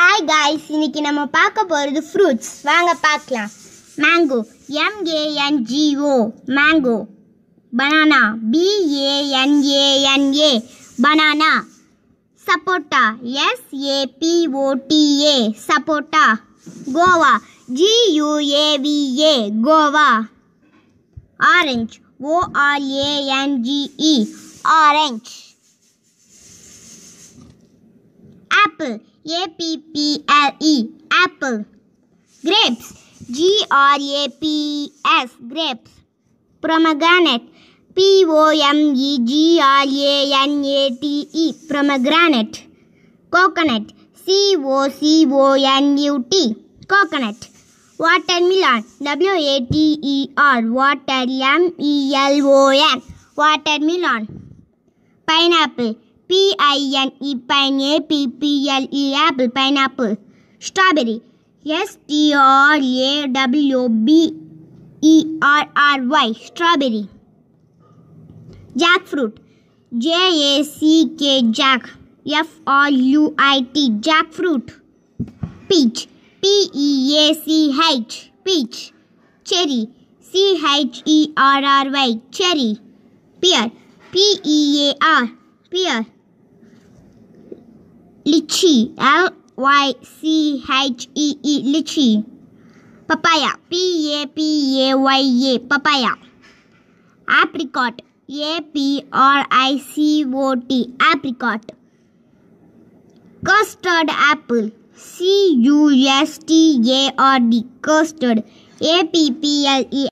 Hi guys இன்னைக்கு நம்ம பார்க்க போகிறது ஃப்ரூட்ஸ் வாங்க பார்க்கலாம் mango M A N G O mango banana B A N A N A banana sapota S A P O T A sapota guava G U A V A guava orange O R A N G E orange apple A P P L E apple grapes G R A P S grapes pomegranate P O M E G R A N A T E pomegranate coconut C O C O N U T coconut watermelon W A T E R water M E L O N watermelon pineapple P-I-N-E, pine, A-P-P-L-E, apple, pineapple. Strawberry, S-T-R-A-W-B-E-R-R-Y, strawberry. Jackfruit, J-A-C-K, jack, F-R-U-I-T, jackfruit. Peach, P-E-A-C-H, peach. Cherry, C-H-E-R-R-Y, cherry. Pear, P-E-A-R, pear. Lychee. L Y C H E E. Lychee. Papaya. P A P A Y A. Papaya. Apricot. A P R I C O T. Apricot. Custard apple. C U S T A R D. Custard. A P P L E.